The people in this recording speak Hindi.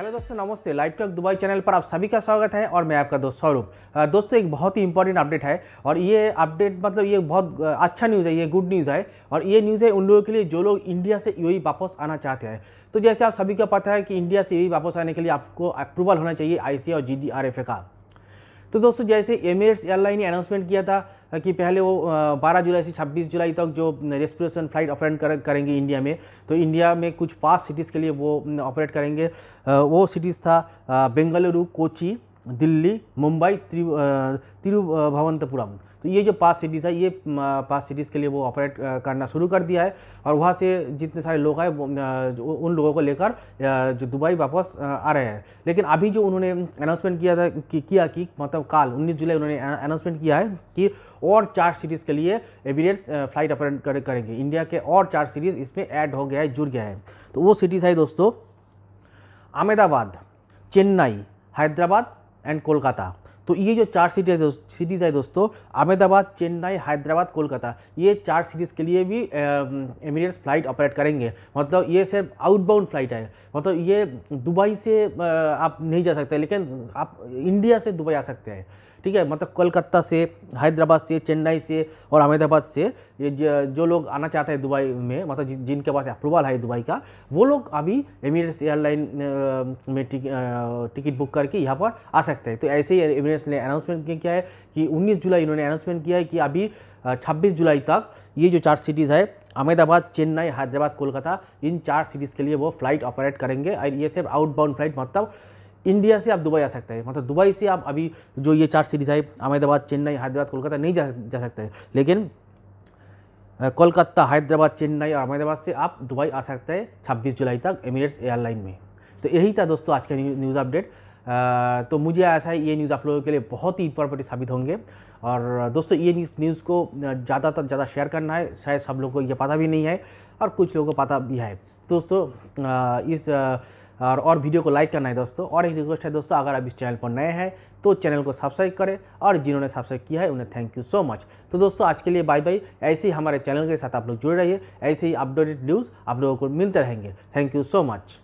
हेलो दोस्तों नमस्ते लाइव टॉक दुबई चैनल पर आप सभी का स्वागत है और मैं आपका दोस्त स्वरूप दोस्तों एक बहुत ही इंपॉर्टेंट अपडेट है और ये अपडेट मतलब ये बहुत अच्छा न्यूज़ है ये गुड न्यूज़ है और ये न्यूज़ है उन लोगों के लिए जो लोग इंडिया से यू e वापस आना चाहते हैं तो जैसे आप सभी का पता है कि इंडिया से यू e वापस आने के लिए आपको अप्रूवल होना चाहिए आई और जी का तो दोस्तों जैसे एमिरेट्स एयरलाइन ने अनाउंसमेंट किया था कि पहले वो 12 जुलाई से 26 जुलाई तक जो रेस्पिरेशन फ्लाइट ऑपरेट कर, करेंगे इंडिया में तो इंडिया में कुछ पाँच सिटीज़ के लिए वो ऑपरेट करेंगे वो सिटीज़ था बेंगलुरु कोची दिल्ली मुंबई तिरुभवंतपुरम तो ये जो पास सिटीज़ है ये पास सिटीज़ के लिए वो ऑपरेट करना शुरू कर दिया है और वहाँ से जितने सारे लोग हैं उन लोगों को लेकर जो दुबई वापस आ रहे हैं लेकिन अभी जो उन्होंने अनाउंसमेंट किया था कि, किया कि मतलब काल उन्नीस जुलाई उन्होंने अनाउंसमेंट किया है कि और चार सीरीज़ के लिए एविडेंस फ्लाइट ऑपरेट कर, करेंगे इंडिया के और चार सीरीज़ इसमें ऐड हो गया है जुड़ गया है तो वो सिटीज़ है दोस्तों अहमदाबाद चेन्नई हैदराबाद एंड कोलकाता तो ये जो चार सिटी है सिटीज़ है दोस्तों अहमदाबाद चेन्नई हैदराबाद कोलकाता ये चार सिटीज़ के लिए भी एमिरेट्स फ्लाइट ऑपरेट करेंगे मतलब ये सिर्फ आउटबाउंड फ्लाइट है मतलब ये दुबई से आप नहीं जा सकते लेकिन आप इंडिया से दुबई आ सकते हैं ठीक है मतलब कोलकाता से हैदराबाद से चेन्नई से और अहमदाबाद से ये जो लोग आना चाहते हैं दुबई में मतलब जिनके पास अप्रूवल है दुबई का वो लोग अभी एमिरेट्स एयरलाइन में टिक, टिकट बुक करके यहाँ पर आ सकते हैं तो ऐसे ही एमिरेट्स ने अनाउंसमेंट किया है कि उन्नीस जुलाई इन्होंने अनाउंसमेंट किया है कि अभी छब्बीस जुलाई तक ये जो चार सिटीज़ है अहमदाबाद चेन्नई हैदराबाद कोलकाता इन चार सिटीज़ के लिए वो फ्लाइट ऑपरेट करेंगे और ये सिर्फ आउटबाउंड फ्लाइट मतलब इंडिया से आप दुबई आ सकते हैं मतलब दुबई से आप अभी जो ये चार सीरीज़ आई अहमदाबाद चेन्नई हैदराबाद कोलकाता नहीं जा, जा सकते हैं लेकिन कोलकाता हैदराबाद चेन्नई और अहमदाबाद से आप दुबई आ सकते हैं छब्बीस जुलाई तक एमिरेट्स एयरलाइन में तो यही था दोस्तों आज का न्यूज़ अपडेट तो मुझे ऐसा है ये न्यूज़ आप लोगों के लिए बहुत ही इंपॉर्टेंट साबित होंगे और दोस्तों ये न्यूज़ न्यूज़ को ज़्यादा तक ज़्यादा शेयर करना है शायद सब लोगों को ये पता भी नहीं है और कुछ लोगों को पता भी है दोस्तों इस और और वीडियो को लाइक करना है दोस्तों और एक रिक्वेस्ट है दोस्तों अगर आप इस चैनल पर नए हैं तो चैनल को सब्सक्राइब करें और जिन्होंने सब्सक्राइब किया है उन्हें थैंक यू सो मच तो दोस्तों आज के लिए बाय बाय ऐसे ही हमारे चैनल के साथ आप लोग जुड़े रहिए ऐसे ही अपडेटेड न्यूज़ आप लोगों को मिलते रहेंगे थैंक यू सो मच